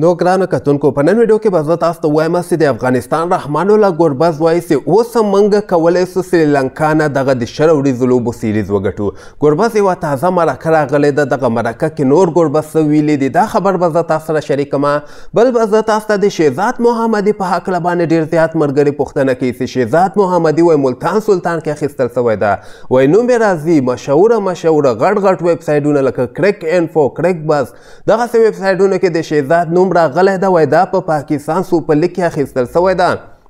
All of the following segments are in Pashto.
نو ګرانو کتونکو په نن ویډیو کې به زه تاسو ته وایم چې د افغانستان رحمان الله ګوربز وایي چې اوس موږ کولی سو سریلانکا نه دغه د شل ورځو لوبو سیریز وګټو ګوربز یوه تازه مرکه راغلې ده دغه مرکه کې نور ګوربز څه ویلي دي دا خبر به زه تاسو سره شریکمه بل به زه تاسو ته د شهزاد محمدي په هکله باندې ډېر زیات ملګري پوښتنه کوي چې شهزاد محمدي وایي ملتان سلطان کې اخیستل سوی ده وایي نوم یې راځي مشهوره مشهوره غټ غټ ویبسایټونه لکه کرک انفو کرک بس دغسې ویبسایټونه کې د شهزاد نوم نوم راغلی ده وای دا په پا پاکستان سوپر لیګ کې اخیستل سوی ده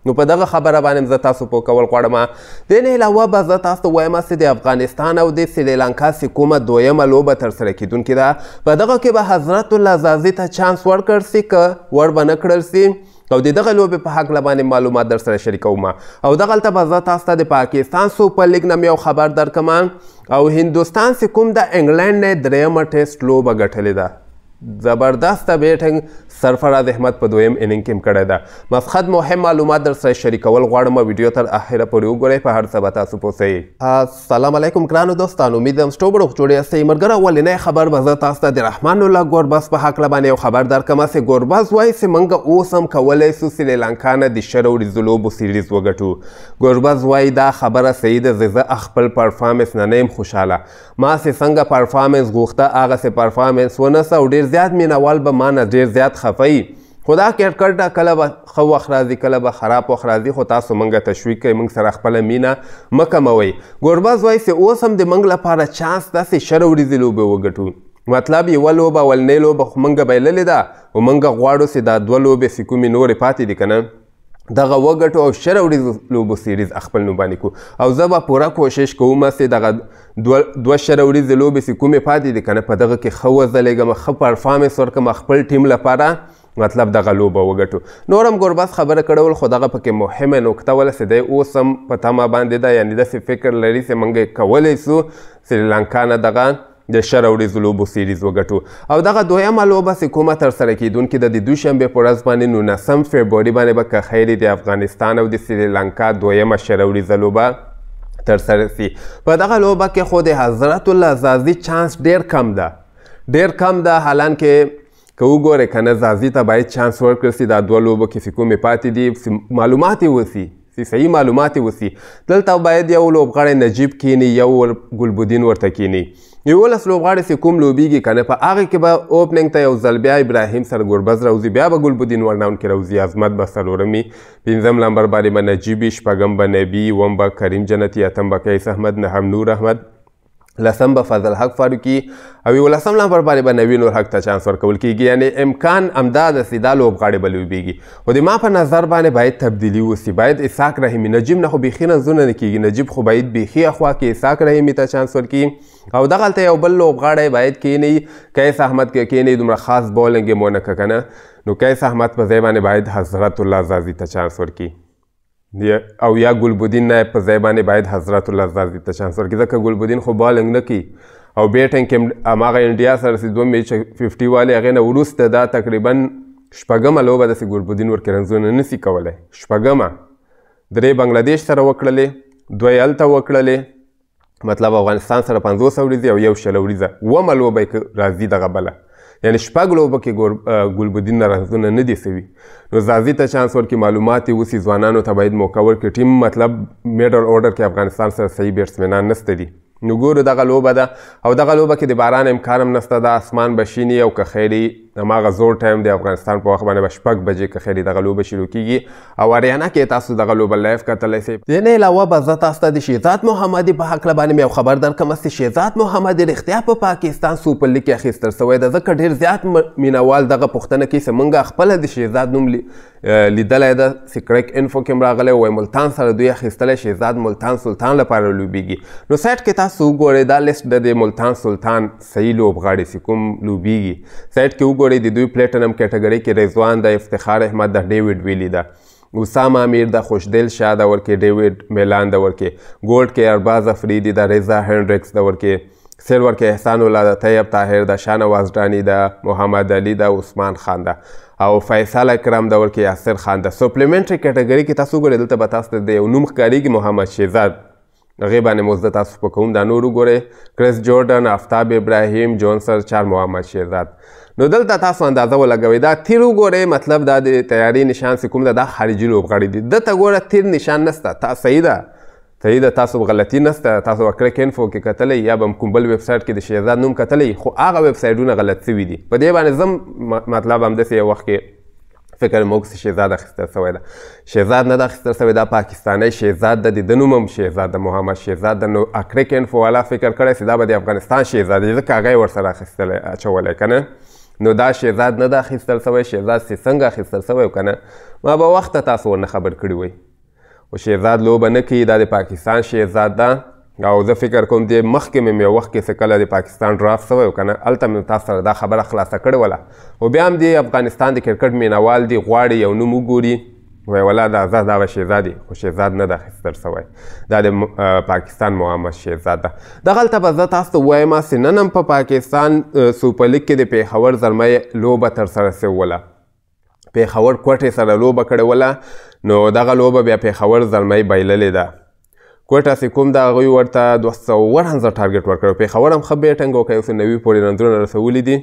نو په دغه خبره باندې زه تاسو په کول غواړم د نه علاوه به زه تاسو وایم چې د افغانستان او د سریلانکا سکومه دویمه لوبه ترسره کیدونکې ده په دغه کې به حضرت الله زازي ته چانس ورکړ سي که ور به نه کړل سي او د دغه لوبې په حق باندې معلومات در سره شریکوم او دغه لته به زه تاسو ته د پاکستان سوپر لیګ نه یو خبر درکم او هندوستان سکوم د انګلند نه دریمه ټیسټ لوبه ګټلې ده زبردست بیټنګ سرفراز احمد په دویم انینګ کې کړی ده مسخد مهم معلومات در سره شریکول غواړم ویډیو تر اخره پورې وګورئ په هر څه به تاسو پوسئ السلام علیکم ګرانو دوستانو امید یم سټو بړو جوړې یاستئ ملګره اولنی خبر به زه تاسو ته د رحمان الله ګوربز په هکله باندې یو خبر درکړم چې ګوربز وایي چې موږ اوس هم کولی سو سریلانکا نه د شرو ریزلوبو سیریز وګټو ګوربز وایي دا خبره صحیح ده زه خپل پرفارمنس نه نه یم خوشحاله ما چې څنګه پرفارمنس غوښته هغسې پرفارمنس ونسه او ډېر زیات مینوال به ما نه ډېر زیات خفه وي خو دا کرکټ کله به ښه وخت راځي کله به خراب وخت راځي خو تاسو موږ تشویق کوئ موږ سره خپله مینه مه کموئ ګورباز وایي چې اوس هم د موږ لپاره چانس داسې شر ورځې لوبې وګټو مطلب یوه لوبه اولنۍ لوبه خو موږ بایللې ده او موږ غواړو چې دا دوه لوبې چې کومې نورې پاتې دي که نه دغه وګټو او شر وړیزو بسیریز خپل نوبانی کو او زه به پوره کوشش کوم چې دغه دوه شر وړیزې لوبې چې کومې پاتې دي که نه په دغه کې ښه وځلېږم ښه پرفارمنس ورکړم خپل ټیم لپاره مطلب دغه لوبه وګټو نورم ګورباز خبره کړول خو دغه پکې مهمه نکته وله چې دی اوس هم په تمه باندې ده یعنې داسې فکر لري چې موږ یې کولی سو سریلانکا نه دغه د شر او ورځو لوبو سیریز وګټو او دغه دویمه لوبه چې کومه ترسره کیدونکې ده د دوشنبې په ورځ باندې نولسم فبروري باندې به که خیر د افغانستان او د سریلانکا دویمه شر ورځه لوبه ترسره سي په دغه لوبه کې خو د حضرت الله زازي چانس ډیر کم ده ډیر کم ده حالانکه که وګورئ که نه زازي ته باید چانس ورکړل سي دا دوه لوبو کې چې کومې پاتې دي معلومات یې وسي صحیح معلومات وسی دلته باید یو لوبغاړی نجیب کینی یو ګلبدین ورته کینی یولس لوبغاړي چې کوم لوبیږي کنه په هغه کې به اوپننګ ته یو ځل بیا ابراهیم سرګربز راوځي بیا به ګلبدین ورناون کې راوځي عظمت به څلورمي پنځم لمبر باندې به نجیبي شپږم به نبي اوم به کریم جنتي اتم به قیس احمد نهم نور احمد لسم به فضل حق فارو کی او یو لسم لمبر باندې به نوین نور حق ته چانس ورکول کیږي یعنی امکان امداد سیدا لوبغاړي بل ویبيږي خو د ما په نظر باندې باید تبدیلی وسی باید اساق رحیمی نجیب نه خو بیخی نه زونه نه کیږي نجیب خو باید بیخی اخوا کې اساق رحیمی ته چانس ورکی او دغه ته یو بل لوبغاړي باید کینی کیس احمد کې کینی دومره خاص بولنګ مونږ نه کنه نو کیس احمد په ځای باندې باید حضرت الله زازي ته چانس ورکی او یا ګلبدین نایب په ځای باندې باید حضرت الله زردی ته چانس ورکړي ځکه ګلبدین خو بالنګ نه کوي او بیټنګ کې هماغه انډیا سره چې دوه میچ ففټي والې هغې نه وروسته دا تقریبا شپږمه لوبه داسې ګلبدین ورکې رنځونه نسي کولی شپږمه درې بنګلادیش سره وکړلې دوه یې هلته وکړلې مطلب افغانستان سره پنځوس اوریزې او یو شل اوریزه اوومه لوبه یې راځي دغه بله یعنی شپږ لوبه کې ګلبدین ناراحتونه نه دي سوي نو زازي ته چانس ورکړي معلومات یې اوسي ځوانانو ته باید موقع ورکړي ټیم مطلب میډل اورډر کې افغانستان سره صحیح بیټسمینان نسته دي نو ګورو دغه لوبه ده او دغه لوبه کې د باران امکان هم نسته دا اسمان به شیني او که خیري هماغه زور ټایم د افغانستان په وخت باندې به شپږ بجې که خیر دغه لوبه شروع کیږي او اریانا کې تاسو دغه لوبه لایف کتلی سئ د نه علاوه به زه تاسو ته د شهزاد محمدي په هکله باندې یو خبر درکړم چې شهزاد محمدي رښتیا په پا پاکستان سوپر لیګ کې اخیستل سوی ده ځکه ډېر زیات مینوال دغه پوښتنه کوي چې موږ خپله د شهزاد نوم لیدلی ده چې کرک انفو کې هم راغلی وایي ملتان سره دوی اخیستلی شهزاد ملتان سلطان لپاره لوبیږي نو سایټ کې تاسو وګورئ دا لیست د ملتان سلطان صحیح لوبغاړي چې کوم لوبیږي سایټ کې وګورئ وګورئ د دوی پلیټینم کټګورۍ کې رضوان د افتخار احمد د ډیوډ ویلی ده اسامه امیر د خوشدل شاه د ورکې ډیوډ میلان د ورکې ګولډ کې ارباز افریدي د رضا هنډریکس د ورکې سلور کې احسان الله د طیب طاهر د شاه نواز ډانی د محمد علي د عثمان خان ده او فیصل اکرم د ورکې یاسر خان د سپلیمنټري کټګوري کې تاسو ګورئ دلته به تاسو ته د یو نوم ښکارېږي محمد شهزاد هغې باندې مو زه تاسو په کوم دا نور وګورئ کرس جوردن افتاب ابراهیم جون سرچار محمد شیرزاد نو دلته تاسو اندازه ولګوئ دا تیر وګورئ مطلب دا د تیاري نشان چې کوم ده دا خارجي لوبغاړي دي دته ګوره تیر نشان نسته تا صحیح ده صحیح ده تاسو غلطي نسته تاسو کرک انفو کې کتلی یا به کوم بل ویب سایټ کې د شیرزاد نوم کتلی خو هغه ویب سایټونه غلط شوي دي په دې باندې زم مطلب همداسې یو وخت کې فکر موږ چې شهزاد اخیستل شوی ده شهزاد نه ده اخیستل شوی دا پاکستانی شهزاد د د نوم هم شهزاد محمد شهزاد د نو اکریک انفو والا فکر کړی چې دا به د افغانستان شهزاد دی ځکه هغه یې ورسره اخیستلی اچولی که نه نو دا شهزاد نه ده اخیستل شوی شهزاد چې څنګه اخیستل شوی که نه ما به وخته تاسو ورنه خبر کړي وی خو شهزاد لوبه نه کوي دا د پاکستان شهزاد ده او زه فکر کوم د مخکې مې یو وخت کې څه کله د پاکستان ډرافت سوی و که نه هلته مې تاسو سره دا خبره خلاصه کړې وله او بیا هم د افغانستان د کرکټ مینوال دی غواړي یو نوم وګوري وایي والله دا زه دا به شهزاد دی خو شهزاد نه ده اخیستل سوی دا د پاکستان محمد شهزاد ده دغلته به زه تاسو ته ووایم هسې نن هم په پاکستان سوپر لیګ کې د پېښور زلمۍ لوبه ترسره سوې وله پېښور کوټې سره لوبه کړې وله نو دغه لوبه بیا پېښور زلمۍ بایللې ده کوټه چې کوم د هغوی ورته دوه سوه ورنځه ټارګټ ورکړی پېښور هم ښه بیټنګ وکړی اوس نوي پورې رنځونه رسولي دي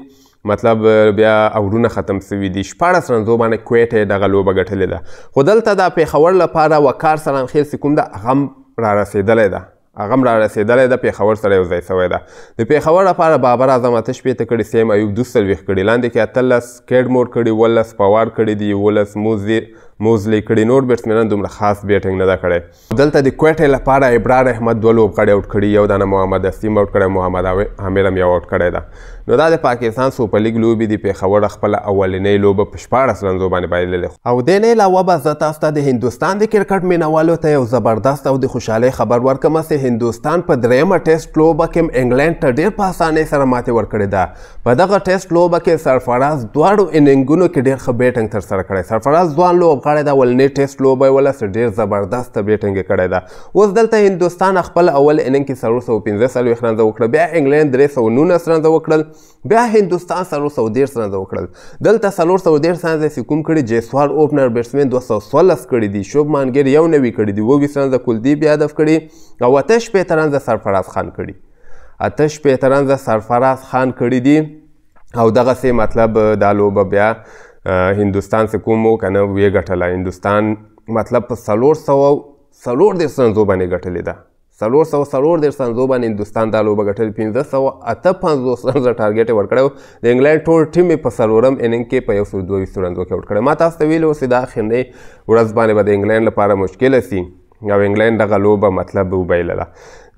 مطلب بیا اورونه ختم سوي دي شپاړس رنځو باندې کویټه یې دغه لوبه ګټلې ده خو دلته د پېښور لپاره وقار سلام خیل چې کوم ده هغه هم رارسېدلی ده هغه هم را رسېدلی ده پېښور سره یو ځای سوی ده د پېښور لپاره بابر اعظم اته شپېته کړي سیم ایوب دوه څلوېښت کړي لاندې کې اتلس کیډمور کړي اوولس پوار کړي دي اوولس موزیر موزلی کړي نور بیټسمنان دومره خاص بیټینګ نه ده کړی دلته د کوټې لپاره ابرار احمد دوه لوبغاړي اوټ کړي یو دانه محمد اسیم اوټ کړی محمد عامر هم یو اوټ کړی ده نو دا د پاکستان سوپر لیګ لوبې د پیښور خپله اولنۍ لوبه په شپاړس رنزو باندې بایللې او دې نه علاوه به زه تاسو ته د هندوستان د کرکټ مینوالو ته یو زبردست او د خوشحالۍ خبر ورکوم چې هندوستان په درېیمه ټیسټ لوبه کې هم انګلینډ ته ډېر په اسانۍ سره ماتې ورکړې ده په دغه ټیسټ لوبه کې سرفراز دواړو اننګونو کې ډېر ښه بیټنګ ترسره کړی سرفراز ځوان لوبغاړی کړی دا ولنې ټیسټ لوبه یې ولسه ډېر زبردسته بیټنګ یې کړی ده اوس دلته هندوستان خپل اول اننګ کې څلور سوه پنځه څلوېښت رنزه وکړه بیا انګلینډ درې سوه نولس رنزه وکړل بیا هندوستان څلور سوه دېرش رنزه وکړل دلته څلور سوه دېرش رنزه چې کوم کړي جیسوار اوپنر بیټسمین دوه سوه څوارلس کړي دي شوب مانګیر یو نوي کړي دي اوویس رنزه کلدیپ یادف کړي او اته شپېته رنزه سرفراز خان کړي اته شپېته رنزه سرفراز خان کړي دي او دغسې مطلب دا لوبه بیا هندوستان څخه کوم کنه وی ګټله هندوستان مطلب په سلور سو سلور د سنزو باندې ګټلې ده سلور سو سلور د سنزو باندې هندوستان دا لوبه ګټل 15 سو اته 500 رنز ټارګټ ورکړو د انګلند ټول ټیم په سلورم انینګ کې په 122 رنزو کې ورکړ ما تاسو ته ویلو چې دا خنده ورځ باندې به د انګلند لپاره مشکل سي او انګلند دغه لوبه مطلب وبایلله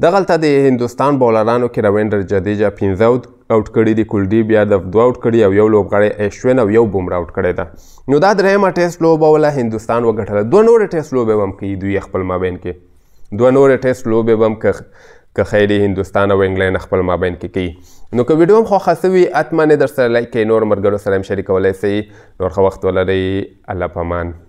دغلته د هندوستان بولرانو کې رویندر جدیجا پنځه اوټ کړي دي کلدیپ بیا د دوه اوټ کړي او یو لوبغاړی ایشوین او یو بومره اوټ کړی ده نو دا درېیمه ټیسټ لوبه وله هندوستان وګټله دوه نورې ټیسټ لوبې به هم کوي دوی خپل مابین کې دوه نورې ټیسټ لوبې به هم که خیلی هندوستان او انګلند خپل مابین کې کوي نو که ویډیو هم خوښه سوي حتمن یې درسره لایک کوئ نور ملګرو سره هم شریکولی سئ نور ښه وخت ولرئ الله پامان